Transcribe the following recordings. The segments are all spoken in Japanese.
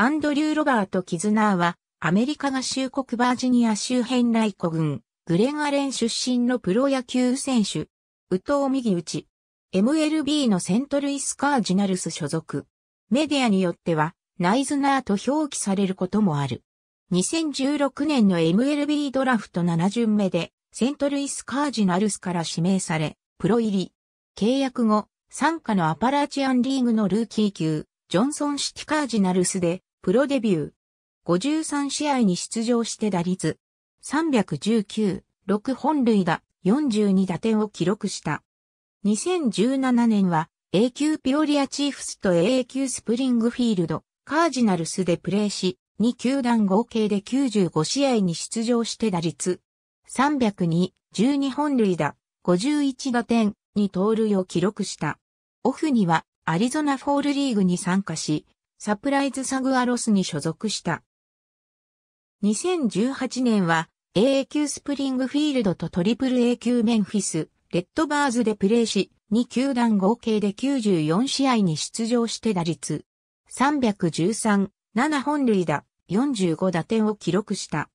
アンドリュー・ロバート・キズナーは、アメリカ合衆国バージニア周辺ライコ郡、グレン・アレン出身のプロ野球選手、ウト藤右打ち、MLB のセントルイス・カージナルス所属。メディアによっては、ナイズナーと表記されることもある。2016年の MLB ドラフト7巡目で、セントルイス・カージナルスから指名され、プロ入り。契約後、参加のアパラチアンリーグのルーキー級、ジョンソン・シティ・カージナルスで、プロデビュー。53試合に出場して打率。319、6本塁打、42打点を記録した。2017年は A 級ピオリアチーフスと a 級スプリングフィールド、カージナルスでプレーし、2球団合計で95試合に出場して打率。302、12本塁打、51打点、に盗塁を記録した。オフにはアリゾナフォールリーグに参加し、サプライズサグアロスに所属した。2018年は AA 級スプリングフィールドとトリプル A 級メンフィス、レッドバーズでプレーし、2球団合計で94試合に出場して打率313、7本塁打、45打点を記録した。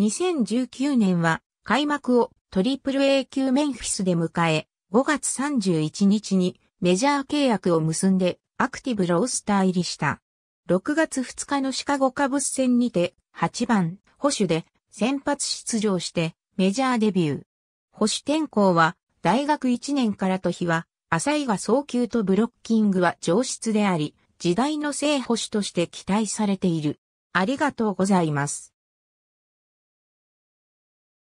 2019年は開幕をトリプル A 級メンフィスで迎え、5月31日にメジャー契約を結んでアクティブロースター入りした。6月2日のシカゴカブス戦にて、8番、保守で先発出場してメジャーデビュー。保守転向は、大学1年からと日は、浅井が早球とブロッキングは上質であり、時代の正保守として期待されている。ありがとうございます。